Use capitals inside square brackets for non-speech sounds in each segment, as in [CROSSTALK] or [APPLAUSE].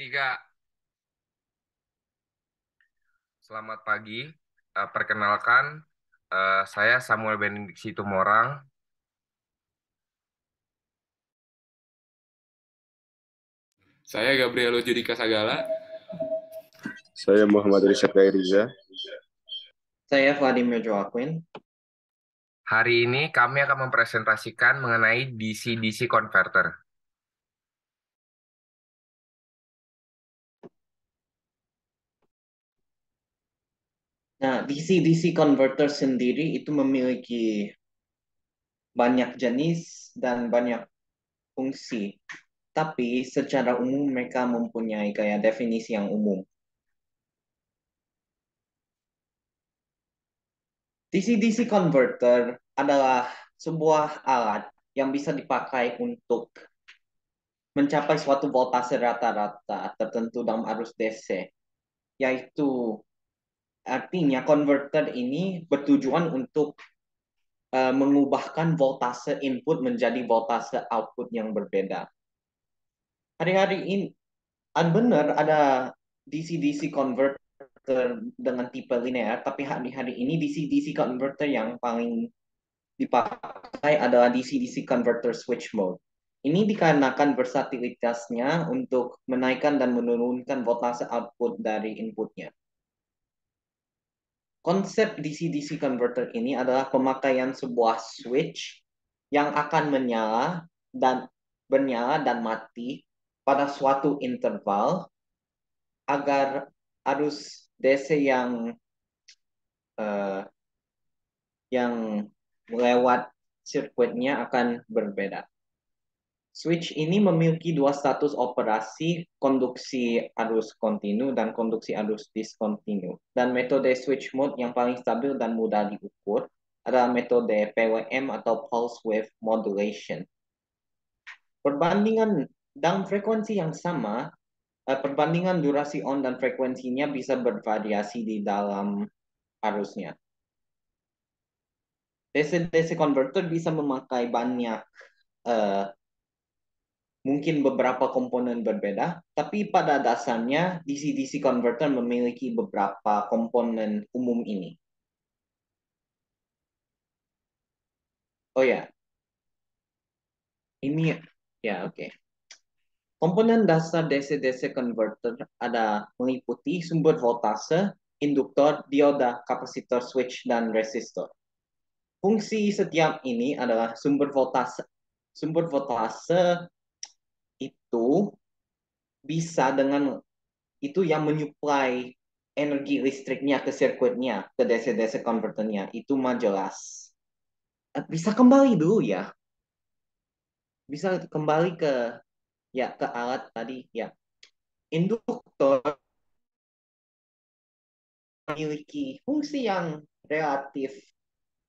Tiga. Selamat pagi. Uh, perkenalkan, uh, saya Samuel Benediksi Situmorang. Saya Gabriel Judika Sagala. Saya Muhammad Rizal Riza. Saya Vladimir Joaquin. Hari ini kami akan mempresentasikan mengenai DC-DC converter. Nah, DC DC converter sendiri itu memiliki banyak jenis dan banyak fungsi. Tapi secara umum mereka mempunyai kayak definisi yang umum. DC-DC converter adalah sebuah alat yang bisa dipakai untuk mencapai suatu voltase rata-rata tertentu dalam arus DC, yaitu Artinya converter ini bertujuan untuk uh, mengubahkan voltase input menjadi voltase output yang berbeda. Hari-hari ini ah, benar ada DC-DC converter dengan tipe linear, tapi hari-hari ini DC-DC converter yang paling dipakai adalah DC-DC converter switch mode. Ini dikarenakan versatilitasnya untuk menaikkan dan menurunkan voltase output dari inputnya konsep DC-DC converter ini adalah pemakaian sebuah switch yang akan menyala dan bernyala dan mati pada suatu interval agar arus DC yang uh, yang lewat sirkuitnya akan berbeda. Switch ini memiliki dua status operasi, konduksi arus kontinu dan konduksi arus diskontinu. Dan metode switch mode yang paling stabil dan mudah diukur adalah metode PWM atau Pulse Wave Modulation. Perbandingan dan frekuensi yang sama, eh, perbandingan durasi on dan frekuensinya bisa bervariasi di dalam arusnya. DC-DC converter bisa memakai banyak uh, mungkin beberapa komponen berbeda, tapi pada dasarnya DC-DC converter memiliki beberapa komponen umum ini. Oh ya, ini ya, ya oke. Okay. Komponen dasar DC-DC converter ada meliputi sumber voltase, induktor, dioda, kapasitor, switch, dan resistor. Fungsi setiap ini adalah sumber voltase. Sumber voltase itu bisa dengan itu yang menyuplai energi listriknya ke sirkuitnya, ke DC-DC konverternya, itu mah jelas. Eh, bisa kembali dulu ya. Bisa kembali ke ya ke alat tadi ya. Induktor memiliki fungsi yang relatif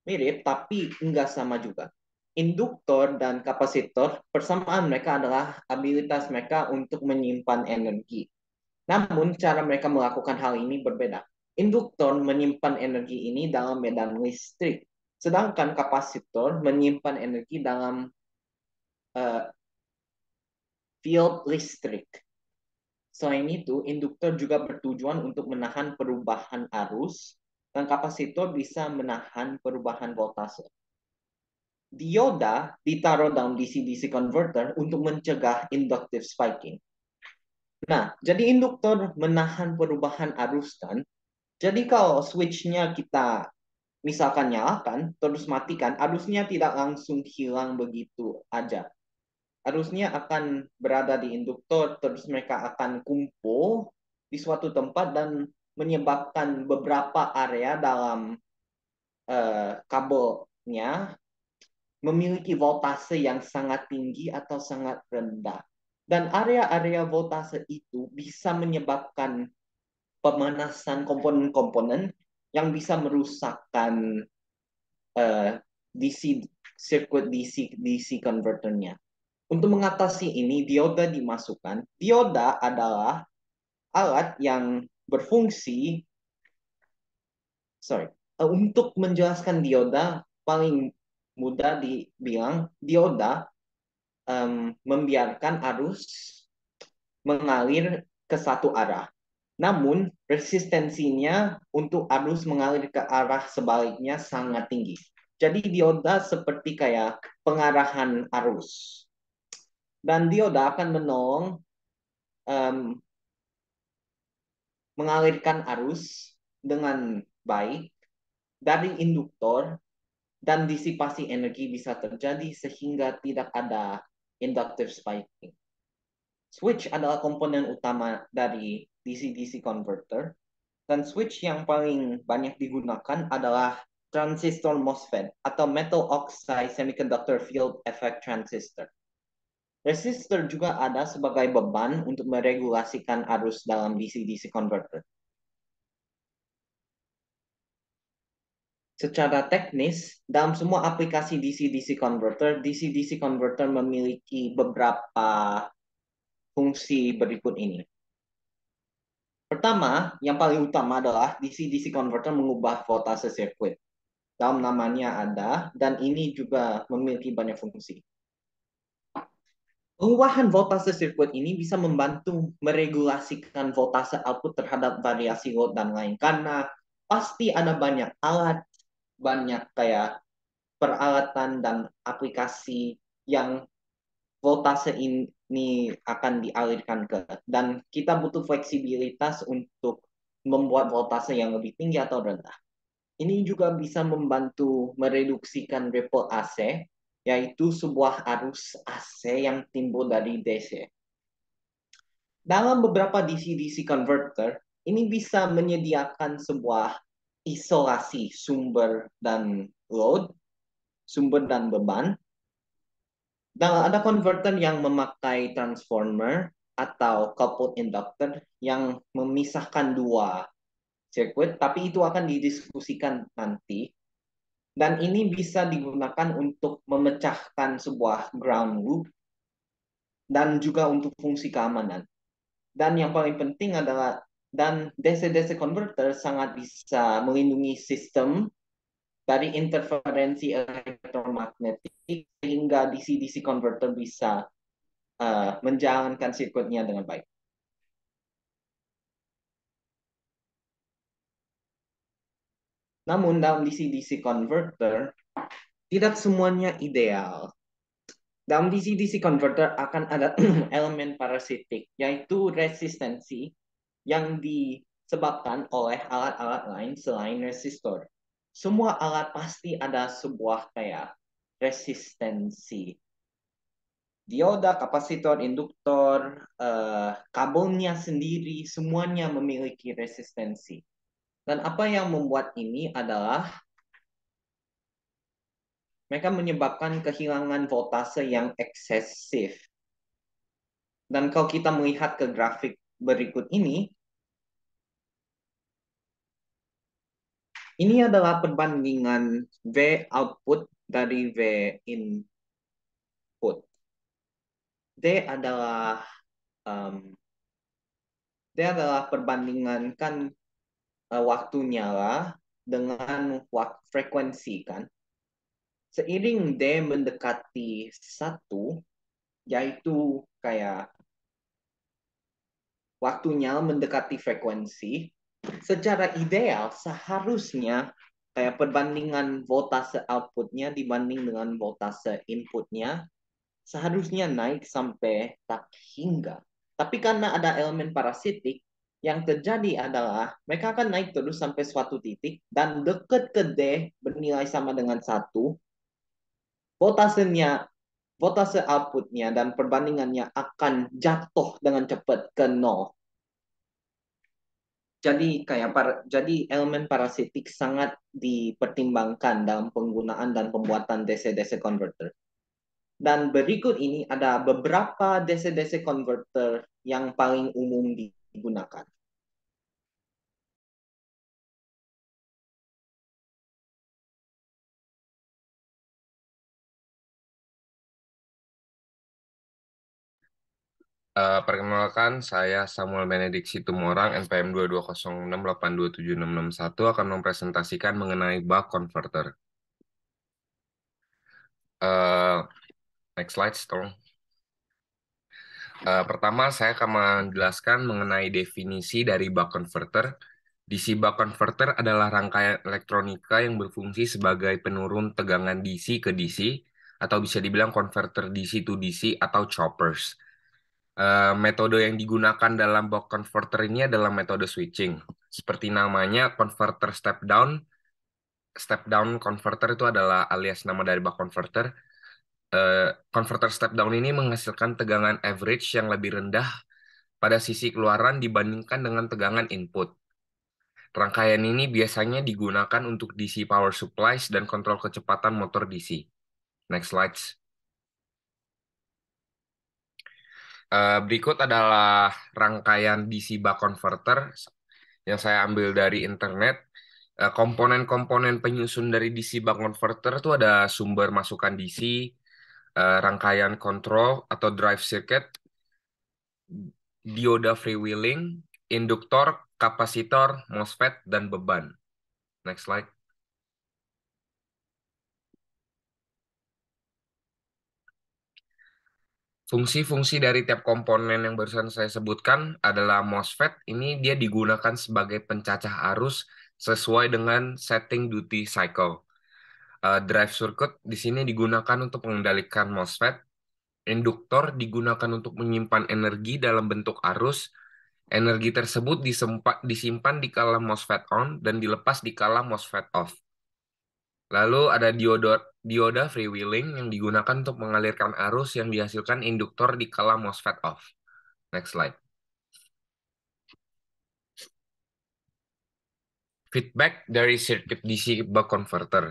mirip tapi enggak sama juga induktor dan kapasitor, persamaan mereka adalah abilitas mereka untuk menyimpan energi. Namun, cara mereka melakukan hal ini berbeda. Induktor menyimpan energi ini dalam medan listrik, sedangkan kapasitor menyimpan energi dalam uh, field listrik. Selain itu, induktor juga bertujuan untuk menahan perubahan arus, dan kapasitor bisa menahan perubahan voltase dioda ditaruh dalam DC-DC converter untuk mencegah inductive spiking. Nah, jadi induktor menahan perubahan arus kan. Jadi kalau switch-nya kita misalkan nyalakan, terus matikan, arusnya tidak langsung hilang begitu aja. Arusnya akan berada di induktor, terus mereka akan kumpul di suatu tempat dan menyebabkan beberapa area dalam uh, kabelnya memiliki voltase yang sangat tinggi atau sangat rendah. Dan area-area voltase itu bisa menyebabkan pemanasan komponen-komponen yang bisa merusakkan uh, eh, DC circuit DC DC converternya. Untuk mengatasi ini, dioda dimasukkan. Dioda adalah alat yang berfungsi sorry, uh, untuk menjelaskan dioda paling mudah dibilang dioda um, membiarkan arus mengalir ke satu arah. Namun, resistensinya untuk arus mengalir ke arah sebaliknya sangat tinggi. Jadi dioda seperti kayak pengarahan arus. Dan dioda akan menolong um, mengalirkan arus dengan baik dari induktor dan disipasi energi bisa terjadi sehingga tidak ada inductive spiking. Switch adalah komponen utama dari DC-DC converter dan switch yang paling banyak digunakan adalah transistor MOSFET atau metal oxide semiconductor field effect transistor. Resistor juga ada sebagai beban untuk meregulasikan arus dalam DC-DC converter. secara teknis dalam semua aplikasi DC-DC converter, DC-DC converter memiliki beberapa fungsi berikut ini. Pertama, yang paling utama adalah DC-DC converter mengubah voltase sirkuit. Dalam namanya ada, dan ini juga memiliki banyak fungsi. Pengubahan voltase sirkuit ini bisa membantu meregulasikan voltase output terhadap variasi load dan lain, karena pasti ada banyak alat banyak kayak peralatan dan aplikasi yang voltase ini akan dialirkan ke dan kita butuh fleksibilitas untuk membuat voltase yang lebih tinggi atau rendah. Ini juga bisa membantu mereduksikan ripple AC, yaitu sebuah arus AC yang timbul dari DC. Dalam beberapa DC-DC converter, ini bisa menyediakan sebuah isolasi sumber dan load, sumber dan beban. Dan ada converter yang memakai transformer atau coupled inductor yang memisahkan dua circuit, tapi itu akan didiskusikan nanti. Dan ini bisa digunakan untuk memecahkan sebuah ground loop dan juga untuk fungsi keamanan. Dan yang paling penting adalah dan DC-DC converter sangat bisa melindungi sistem dari interferensi elektromagnetik sehingga DC-DC converter bisa uh, menjalankan sirkuitnya dengan baik. Namun dalam DC-DC converter tidak semuanya ideal. Dalam DC-DC converter akan ada [CLEARS THROAT] elemen parasitik yaitu resistensi yang disebabkan oleh alat-alat lain selain resistor. Semua alat pasti ada sebuah kayak resistensi. Dioda, kapasitor, induktor, uh, kabelnya sendiri, semuanya memiliki resistensi. Dan apa yang membuat ini adalah mereka menyebabkan kehilangan voltase yang eksesif. Dan kalau kita melihat ke grafik berikut ini, ini adalah perbandingan V output dari V input. D adalah um, D adalah perbandingan kan uh, e, waktu nyala dengan waktu frekuensi kan. Seiring D mendekati satu, yaitu kayak waktunya mendekati frekuensi, secara ideal seharusnya kayak perbandingan voltase outputnya dibanding dengan voltase inputnya seharusnya naik sampai tak hingga. Tapi karena ada elemen parasitik, yang terjadi adalah mereka akan naik terus sampai suatu titik dan deket ke D bernilai sama dengan satu, voltasenya voltase outputnya dan perbandingannya akan jatuh dengan cepat ke nol. Jadi kayak par, jadi elemen parasitik sangat dipertimbangkan dalam penggunaan dan pembuatan DC-DC converter. Dan berikut ini ada beberapa DC-DC converter yang paling umum digunakan. Uh, perkenalkan, saya Samuel Benedik Situmorang, NPM 2206827661 akan mempresentasikan mengenai bug converter. Uh, next slide, tolong. Uh, pertama, saya akan menjelaskan mengenai definisi dari bug converter. DC bug converter adalah rangkaian elektronika yang berfungsi sebagai penurun tegangan DC ke DC, atau bisa dibilang converter DC to DC atau choppers Eh, metode yang digunakan dalam box converter ini adalah metode switching. Seperti namanya, converter step down. Step down converter itu adalah alias nama dari box converter. Uh, converter step down ini menghasilkan tegangan average yang lebih rendah pada sisi keluaran dibandingkan dengan tegangan input. Rangkaian ini biasanya digunakan untuk DC power supplies dan kontrol kecepatan motor DC. Next slides. Eh, berikut adalah rangkaian dc buck converter yang saya ambil dari internet. Eh, komponen-komponen penyusun dari dc buck converter itu ada sumber masukan DC, eh, rangkaian kontrol atau drive circuit, dioda freewheeling, induktor, kapasitor, MOSFET, dan beban. Next slide. Fungsi-fungsi dari tiap komponen yang barusan saya sebutkan adalah MOSFET. Ini dia digunakan sebagai pencacah arus sesuai dengan setting duty cycle. Uh, drive circuit di sini digunakan untuk mengendalikan MOSFET. Induktor digunakan untuk menyimpan energi dalam bentuk arus. Energi tersebut disimpan di kala MOSFET on dan dilepas di kala MOSFET off. Lalu ada dioda, dioda freewheeling yang digunakan untuk mengalirkan arus yang dihasilkan induktor di kala MOSFET off. Next slide. Feedback dari circuit DC buck converter.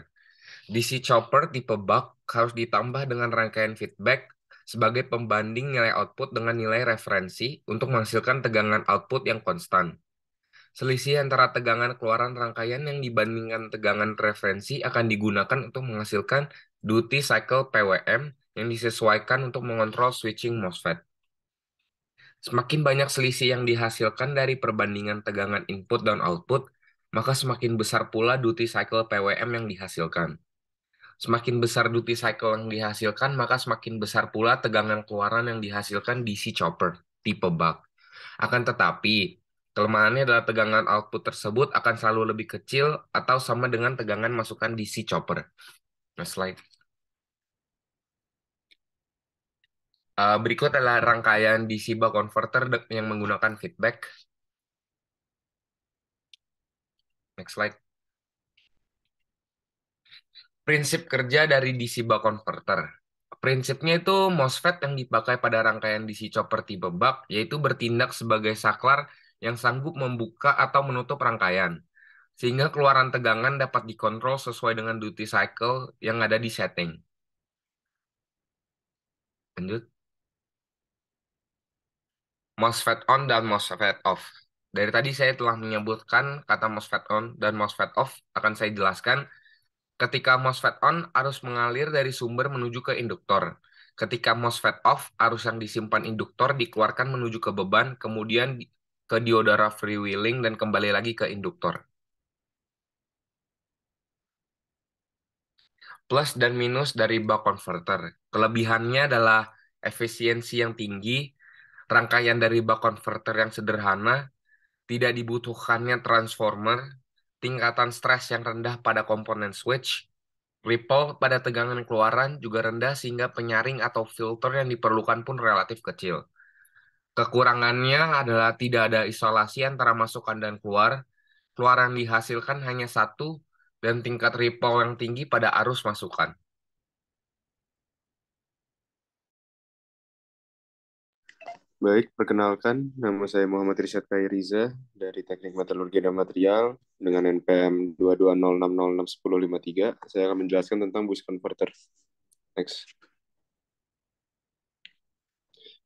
DC chopper tipe buck harus ditambah dengan rangkaian feedback sebagai pembanding nilai output dengan nilai referensi untuk menghasilkan tegangan output yang konstan. Selisih antara tegangan keluaran rangkaian yang dibandingkan tegangan referensi akan digunakan untuk menghasilkan duty cycle PWM yang disesuaikan untuk mengontrol switching MOSFET. Semakin banyak selisih yang dihasilkan dari perbandingan tegangan input dan output, maka semakin besar pula duty cycle PWM yang dihasilkan. Semakin besar duty cycle yang dihasilkan, maka semakin besar pula tegangan keluaran yang dihasilkan DC chopper, tipe bug. Akan tetapi, Kelemahannya adalah tegangan output tersebut akan selalu lebih kecil atau sama dengan tegangan masukan DC chopper. Next nah, slide. Eh, berikut adalah rangkaian DC buck converter yang menggunakan feedback. Next slide prinsip kerja dari DC buck converter. Prinsipnya itu MOSFET yang dipakai pada rangkaian DC chopper tipe buck yaitu bertindak sebagai saklar yang sanggup membuka atau menutup rangkaian, sehingga keluaran tegangan dapat dikontrol sesuai dengan duty cycle yang ada di setting. Lanjut. MOSFET on dan MOSFET off. Dari tadi saya telah menyebutkan kata MOSFET on dan MOSFET off akan saya jelaskan ketika MOSFET on arus mengalir dari sumber menuju ke induktor. Ketika MOSFET off, arus yang disimpan induktor dikeluarkan menuju ke beban, kemudian ke diodara freewheeling dan kembali lagi ke induktor. Plus dan minus dari buck converter. Kelebihannya adalah efisiensi yang tinggi, rangkaian dari buck converter yang sederhana, tidak dibutuhkannya transformer, tingkatan stres yang rendah pada komponen switch, ripple pada tegangan keluaran juga rendah sehingga penyaring atau filter yang diperlukan pun relatif kecil Kekurangannya adalah tidak ada isolasi antara masukan dan keluar. Keluar yang dihasilkan hanya satu dan tingkat ripple yang tinggi pada arus masukan. Baik, perkenalkan nama saya Muhammad Rizat Kairiza dari Teknik Metalurgi dan Material dengan NPM 22060061053. Saya akan menjelaskan tentang bus converter. Next.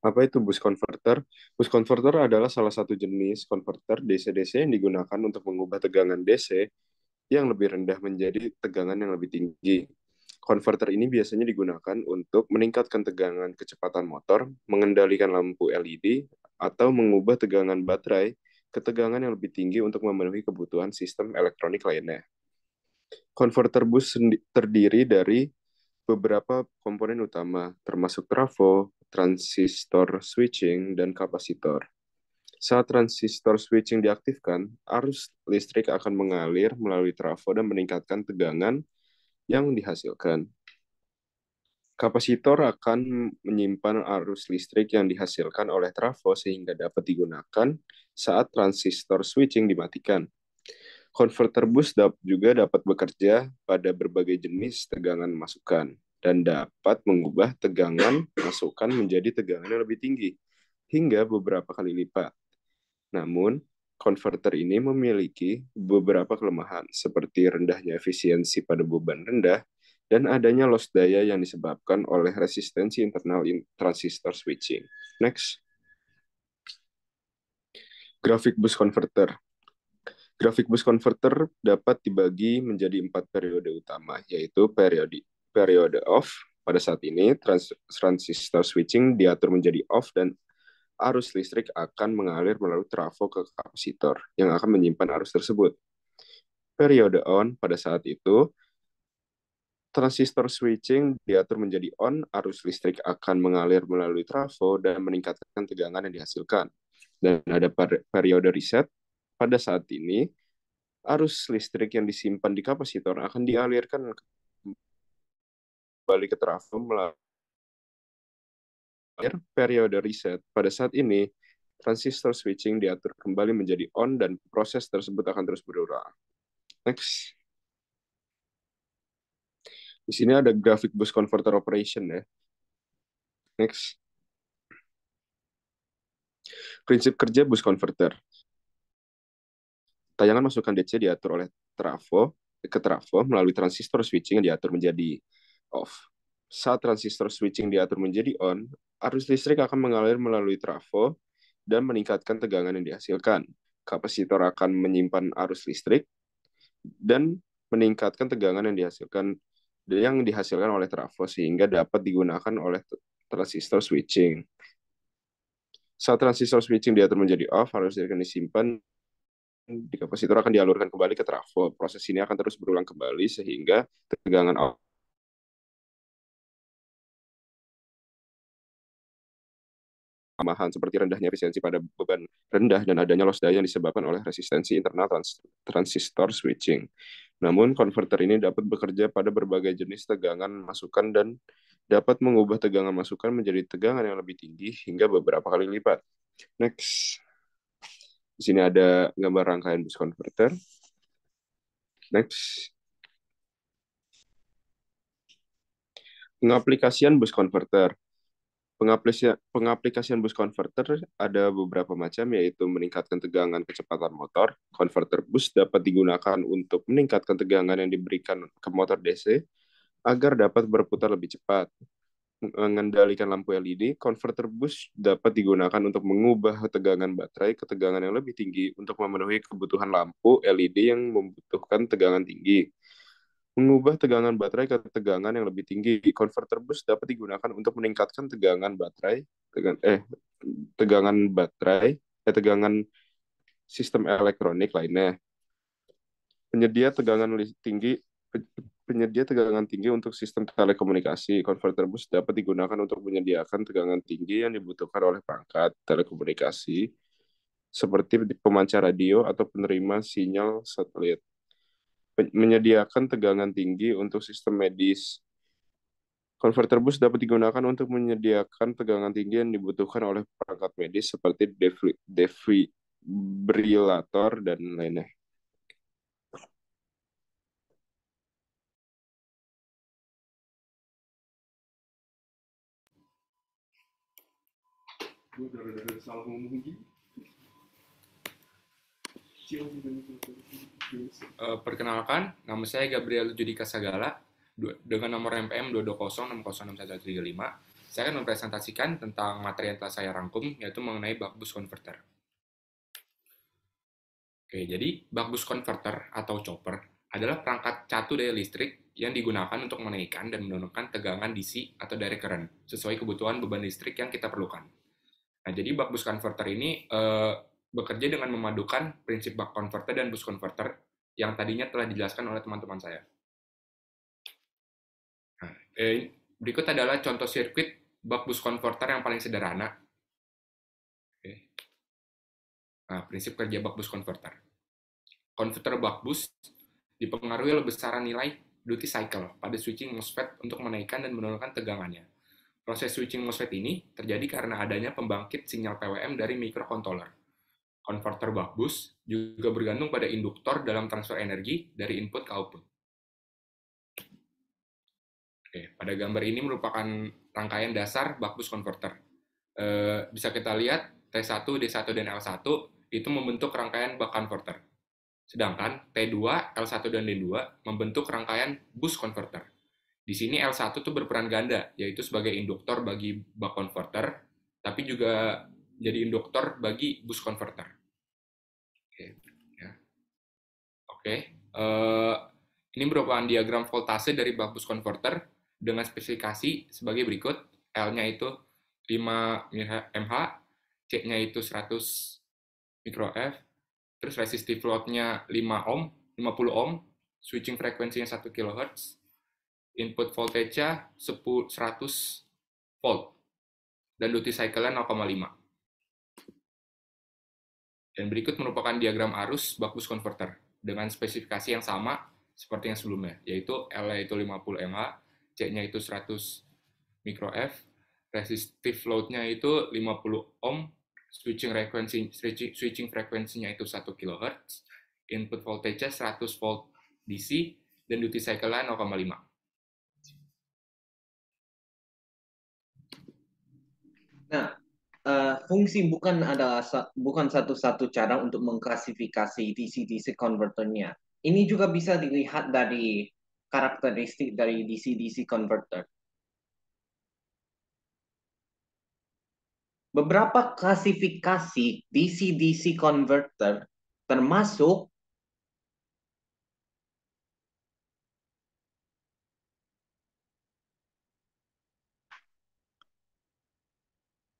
Apa itu bus converter? Bus converter adalah salah satu jenis converter DC-DC yang digunakan untuk mengubah tegangan DC yang lebih rendah menjadi tegangan yang lebih tinggi. Converter ini biasanya digunakan untuk meningkatkan tegangan kecepatan motor, mengendalikan lampu LED, atau mengubah tegangan baterai ke tegangan yang lebih tinggi untuk memenuhi kebutuhan sistem elektronik lainnya. Converter bus terdiri dari beberapa komponen utama, termasuk trafo, transistor switching, dan kapasitor. Saat transistor switching diaktifkan, arus listrik akan mengalir melalui trafo dan meningkatkan tegangan yang dihasilkan. Kapasitor akan menyimpan arus listrik yang dihasilkan oleh trafo sehingga dapat digunakan saat transistor switching dimatikan. Konverter bus juga dapat bekerja pada berbagai jenis tegangan masukan dan dapat mengubah tegangan masukan menjadi tegangan yang lebih tinggi hingga beberapa kali lipat. Namun, konverter ini memiliki beberapa kelemahan seperti rendahnya efisiensi pada beban rendah dan adanya loss daya yang disebabkan oleh resistensi internal in transistor switching. Next. Grafik bus converter. Grafik bus converter dapat dibagi menjadi empat periode utama, yaitu periode periode off pada saat ini trans transistor switching diatur menjadi off dan arus listrik akan mengalir melalui trafo ke kapasitor yang akan menyimpan arus tersebut. Periode on pada saat itu transistor switching diatur menjadi on, arus listrik akan mengalir melalui trafo dan meningkatkan tegangan yang dihasilkan. Dan ada periode reset pada saat ini arus listrik yang disimpan di kapasitor akan dialirkan kembali ke Travel melalui periode riset. Pada saat ini, transistor switching diatur kembali menjadi on dan proses tersebut akan terus berulang. Next. Di sini ada grafik bus converter operation ya. Next. Prinsip kerja bus converter. Tayangan masukan DC diatur oleh trafo ke trafo melalui transistor switching yang diatur menjadi off. Saat transistor switching diatur menjadi on, arus listrik akan mengalir melalui trafo dan meningkatkan tegangan yang dihasilkan. Kapasitor akan menyimpan arus listrik dan meningkatkan tegangan yang dihasilkan yang dihasilkan oleh trafo sehingga dapat digunakan oleh transistor switching. Saat transistor switching diatur menjadi off, arus listrik yang disimpan di kapasitor akan dialurkan kembali ke trafo. Proses ini akan terus berulang kembali sehingga tegangan off kelemahan seperti rendahnya efisiensi pada beban rendah dan adanya loss daya yang disebabkan oleh resistensi internal trans transistor switching. Namun, konverter ini dapat bekerja pada berbagai jenis tegangan masukan dan dapat mengubah tegangan masukan menjadi tegangan yang lebih tinggi hingga beberapa kali lipat. Next. Di sini ada gambar rangkaian bus konverter. Next. Pengaplikasian bus konverter. Pengaplikasian, bus converter ada beberapa macam, yaitu meningkatkan tegangan kecepatan motor. Converter bus dapat digunakan untuk meningkatkan tegangan yang diberikan ke motor DC agar dapat berputar lebih cepat. Mengendalikan lampu LED, converter bus dapat digunakan untuk mengubah tegangan baterai ke tegangan yang lebih tinggi untuk memenuhi kebutuhan lampu LED yang membutuhkan tegangan tinggi mengubah tegangan baterai ke tegangan yang lebih tinggi. Konverter bus dapat digunakan untuk meningkatkan tegangan baterai, tegan, eh tegangan baterai, eh tegangan sistem elektronik lainnya. Penyedia tegangan tinggi penyedia tegangan tinggi untuk sistem telekomunikasi. Konverter bus dapat digunakan untuk menyediakan tegangan tinggi yang dibutuhkan oleh perangkat telekomunikasi seperti pemancar radio atau penerima sinyal satelit menyediakan tegangan tinggi untuk sistem medis. Konverter bus dapat digunakan untuk menyediakan tegangan tinggi yang dibutuhkan oleh perangkat medis seperti defibrillator dan lainnya. Gue salah ngomong Eh, perkenalkan, nama saya Gabriel Judika Sagala dengan nomor MPM 220606135. Saya akan mempresentasikan tentang materi yang telah saya rangkum, yaitu mengenai bus Converter. Oke, jadi bus Converter atau chopper adalah perangkat catu daya listrik yang digunakan untuk menaikkan dan menurunkan tegangan DC atau direct current sesuai kebutuhan beban listrik yang kita perlukan. Nah, jadi bus Converter ini uh, bekerja dengan memadukan prinsip buck converter dan boost converter yang tadinya telah dijelaskan oleh teman-teman saya. Nah, eh, berikut adalah contoh sirkuit buck boost converter yang paling sederhana. Oke. Nah, prinsip kerja buck boost converter. Converter buck boost dipengaruhi oleh besaran nilai duty cycle pada switching MOSFET untuk menaikkan dan menurunkan tegangannya. Proses switching MOSFET ini terjadi karena adanya pembangkit sinyal PWM dari microcontroller konverter buck boost juga bergantung pada induktor dalam transfer energi dari input ke output. Oke, pada gambar ini merupakan rangkaian dasar buck boost converter. E, eh, bisa kita lihat T1, D1, dan L1 itu membentuk rangkaian buck converter. Sedangkan T2, L1, dan D2 membentuk rangkaian boost converter. Di sini L1 itu berperan ganda, yaitu sebagai induktor bagi buck converter, tapi juga jadi induktor bagi bus converter. Oke, okay. ya. okay. uh, eh, ini merupakan diagram voltase dari bak bus converter dengan spesifikasi sebagai berikut. L-nya itu 5 mH, C-nya itu 100 mikroF, terus resistif load-nya 5 ohm, 50 ohm, switching frekuensinya 1 kHz, input voltage-nya 100 volt, dan duty cycle-nya 0,5. Dan berikut merupakan diagram arus bus konverter dengan spesifikasi yang sama seperti yang sebelumnya, yaitu L itu 50 mA, C-nya itu 100 micro F, resistive load-nya itu 50 ohm, switching frekuensi switching frekuensinya itu 1 kHz, input voltage-nya 100 volt DC, dan duty cycle-nya 0,5. Nah, fungsi bukan adalah bukan satu-satu cara untuk mengklasifikasi DC-DC converternya. Ini juga bisa dilihat dari karakteristik dari DC-DC converter. Beberapa klasifikasi DC-DC converter termasuk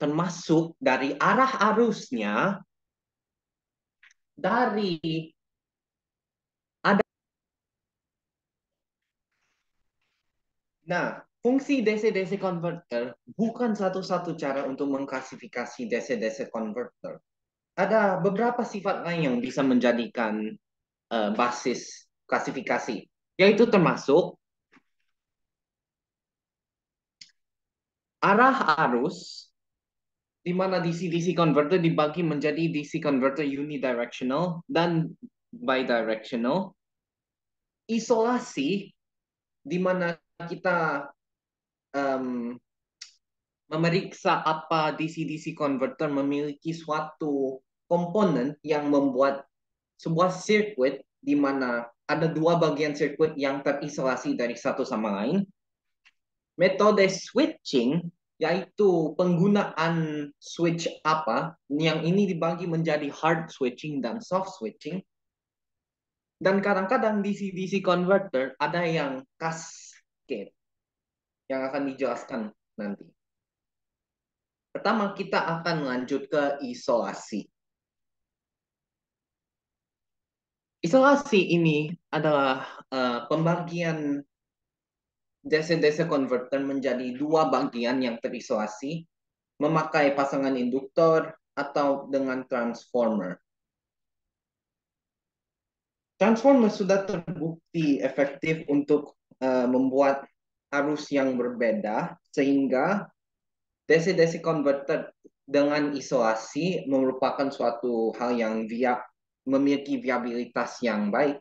termasuk dari arah arusnya dari ada Nah, fungsi DC-DC converter bukan satu-satu cara untuk mengklasifikasi DC-DC converter. Ada beberapa sifat lain yang bisa menjadikan uh, basis klasifikasi, yaitu termasuk arah arus di mana DC-DC converter dibagi menjadi DC converter unidirectional dan bidirectional. Isolasi, di mana kita um, memeriksa apa DC-DC converter memiliki suatu komponen yang membuat sebuah sirkuit di mana ada dua bagian sirkuit yang terisolasi dari satu sama lain. Metode switching yaitu penggunaan switch apa yang ini dibagi menjadi hard switching dan soft switching. Dan kadang-kadang DC-DC converter ada yang cascade yang akan dijelaskan nanti. Pertama kita akan lanjut ke isolasi. Isolasi ini adalah uh, pembagian DC-DC converter menjadi dua bagian yang terisolasi, memakai pasangan induktor atau dengan transformer. Transformer sudah terbukti efektif untuk uh, membuat arus yang berbeda, sehingga DC-DC converter dengan isolasi merupakan suatu hal yang via, memiliki viabilitas yang baik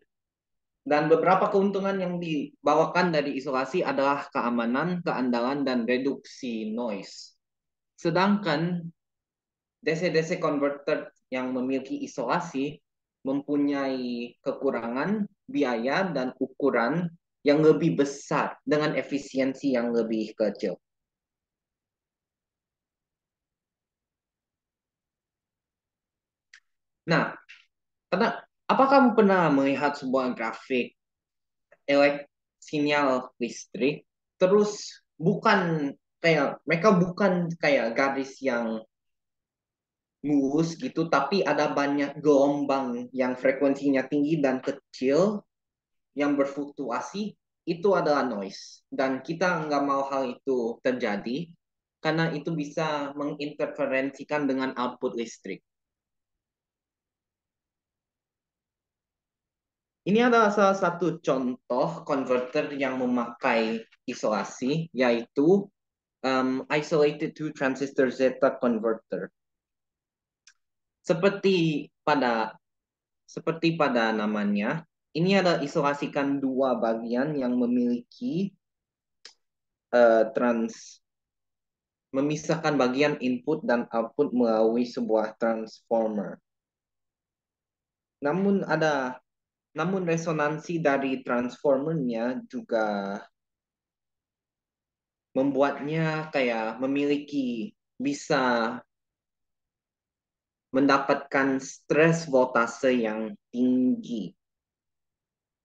dan beberapa keuntungan yang dibawakan dari isolasi adalah keamanan, keandalan, dan reduksi noise. Sedangkan DC-DC converter yang memiliki isolasi mempunyai kekurangan biaya dan ukuran yang lebih besar dengan efisiensi yang lebih kecil. Nah, karena apa kamu pernah melihat sebuah grafik elek sinyal listrik terus bukan kayak mereka bukan kayak garis yang mulus gitu tapi ada banyak gelombang yang frekuensinya tinggi dan kecil yang berfluktuasi itu adalah noise dan kita nggak mau hal itu terjadi karena itu bisa menginterferensikan dengan output listrik. Ini adalah salah satu contoh converter yang memakai isolasi, yaitu um, isolated two transistor zeta converter. Seperti pada seperti pada namanya, ini adalah isolasikan dua bagian yang memiliki uh, trans memisahkan bagian input dan output melalui sebuah transformer. Namun ada namun resonansi dari transformernya juga membuatnya kayak memiliki bisa mendapatkan stres voltase yang tinggi.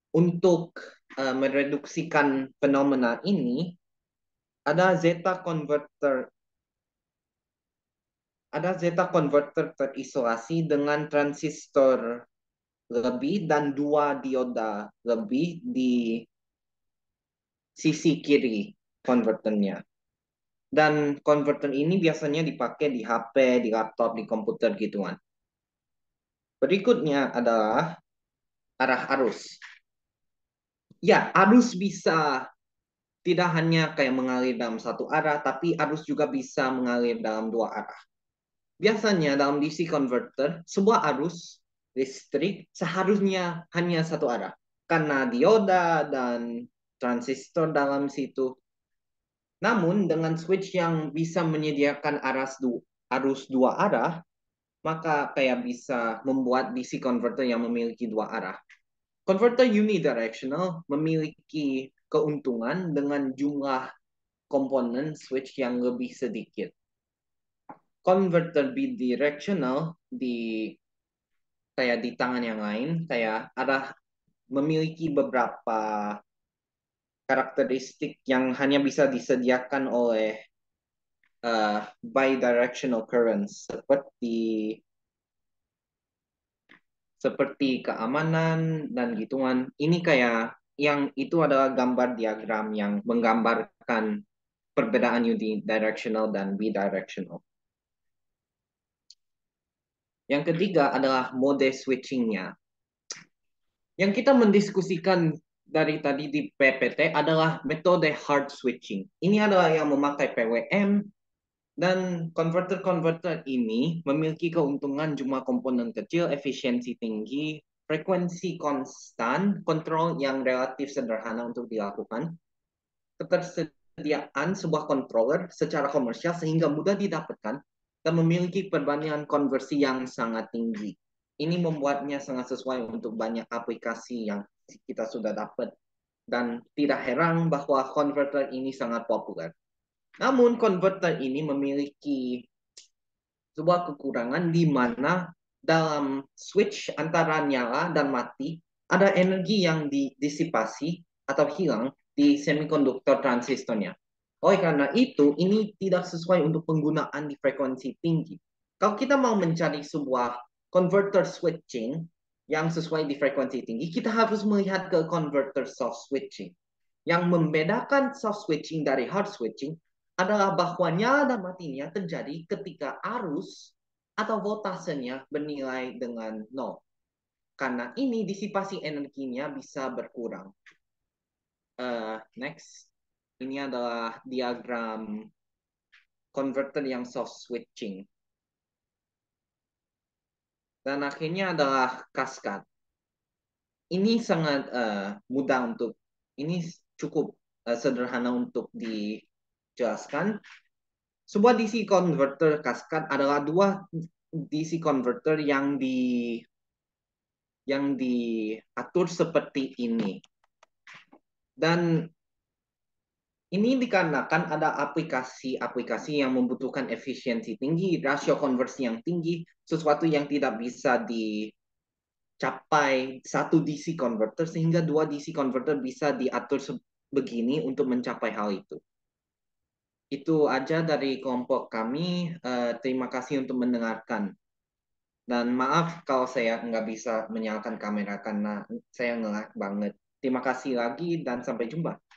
Untuk uh, mereduksikan fenomena ini, ada zeta converter ada zeta converter terisolasi dengan transistor lebih dan dua dioda lebih di sisi kiri konverternya. Dan konverter ini biasanya dipakai di HP, di laptop, di komputer gitu kan. Berikutnya adalah arah arus. Ya, arus bisa tidak hanya kayak mengalir dalam satu arah, tapi arus juga bisa mengalir dalam dua arah. Biasanya dalam DC converter, sebuah arus listrik seharusnya hanya satu arah karena dioda dan transistor dalam situ. Namun dengan switch yang bisa menyediakan arus dua, arus dua arah, maka kayak bisa membuat DC converter yang memiliki dua arah. Converter unidirectional memiliki keuntungan dengan jumlah komponen switch yang lebih sedikit. Converter bidirectional di kayak di tangan yang lain kayak ada memiliki beberapa karakteristik yang hanya bisa disediakan oleh uh, bidirectional currents seperti seperti keamanan dan gituan Ini kayak yang itu adalah gambar diagram yang menggambarkan perbedaan unidirectional dan bidirectional. Yang ketiga adalah mode switchingnya. Yang kita mendiskusikan dari tadi di PPT adalah metode hard switching. Ini adalah yang memakai PWM dan converter converter ini memiliki keuntungan jumlah komponen kecil, efisiensi tinggi, frekuensi konstan, kontrol yang relatif sederhana untuk dilakukan, ketersediaan sebuah controller secara komersial sehingga mudah didapatkan, dan memiliki perbandingan konversi yang sangat tinggi. Ini membuatnya sangat sesuai untuk banyak aplikasi yang kita sudah dapat. Dan tidak heran bahwa converter ini sangat populer. Namun converter ini memiliki sebuah kekurangan di mana dalam switch antara nyala dan mati ada energi yang didisipasi atau hilang di semikonduktor transistornya. Oleh karena itu, ini tidak sesuai untuk penggunaan di frekuensi tinggi. Kalau kita mau mencari sebuah converter switching yang sesuai di frekuensi tinggi, kita harus melihat ke converter soft switching. Yang membedakan soft switching dari hard switching adalah bahwa nyala dan matinya terjadi ketika arus atau voltasenya bernilai dengan nol. Karena ini disipasi energinya bisa berkurang. Uh, next. Ini adalah diagram converter yang soft switching. Dan akhirnya adalah kaskad. Ini sangat uh, mudah untuk, ini cukup uh, sederhana untuk dijelaskan. Sebuah DC converter kaskad adalah dua DC converter yang di yang diatur seperti ini. Dan ini dikarenakan ada aplikasi-aplikasi yang membutuhkan efisiensi tinggi, rasio konversi yang tinggi, sesuatu yang tidak bisa dicapai satu DC converter sehingga dua DC converter bisa diatur begini untuk mencapai hal itu. Itu aja dari kelompok kami. Eh, terima kasih untuk mendengarkan. Dan maaf kalau saya nggak bisa menyalakan kamera karena saya ngelak banget. Terima kasih lagi dan sampai jumpa.